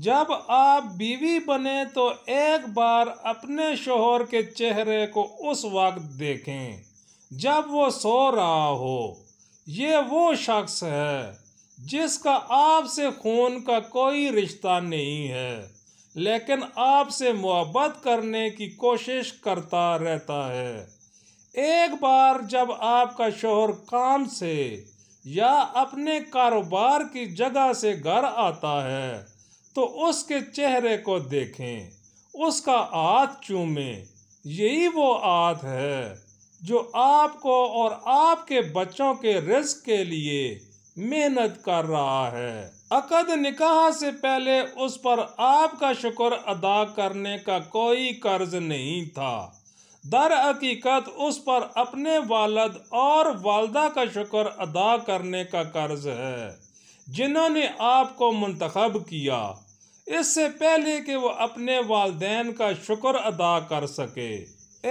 जब आप बीवी बने तो एक बार अपने शोहर के चेहरे को उस वक्त देखें जब वो सो रहा हो ये वो शख्स है जिसका आपसे खून का कोई रिश्ता नहीं है लेकिन आपसे मुहब्बत करने की कोशिश करता रहता है एक बार जब आपका शोहर काम से या अपने कारोबार की जगह से घर आता है तो उसके चेहरे को देखें उसका आत चूमें यही वो आत है जो आपको और आपके बच्चों के रिस्क के लिए मेहनत कर रहा है अकद निकाह से पहले उस पर आपका शुक्र अदा करने का कोई कर्ज नहीं था दर हकीकत उस पर अपने वालद और वालदा का शुक्र अदा करने का कर्ज है जिन्होंने आपको मंतखब किया इससे पहले कि वो अपने वालदेन का शुक्र अदा कर सके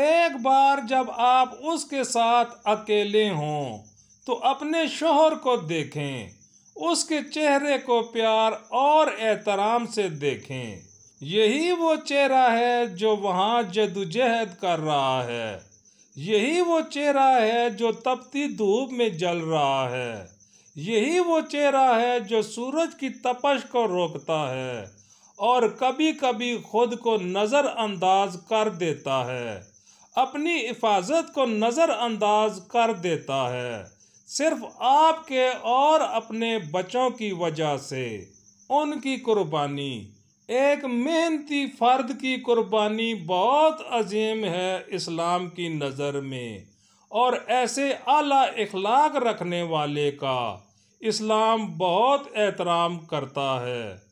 एक बार जब आप उसके साथ अकेले हों तो अपने शोहर को देखें उसके चेहरे को प्यार और एहतराम से देखें यही वो चेहरा है जो वहाँ जदोजहद कर रहा है यही वो चेहरा है जो तपती धूप में जल रहा है यही वो चेहरा है जो सूरज की तपश को रोकता है और कभी कभी खुद को नज़रअंदाज कर देता है अपनी हिफाजत को नज़रअंदाज कर देता है सिर्फ आपके और अपने बच्चों की वजह से उनकी कुर्बानी एक मेहनती फ़र्द की कुर्बानी बहुत अजीम है इस्लाम की नज़र में और ऐसे आला इखलाक रखने वाले का इस्लाम बहुत एहतराम करता है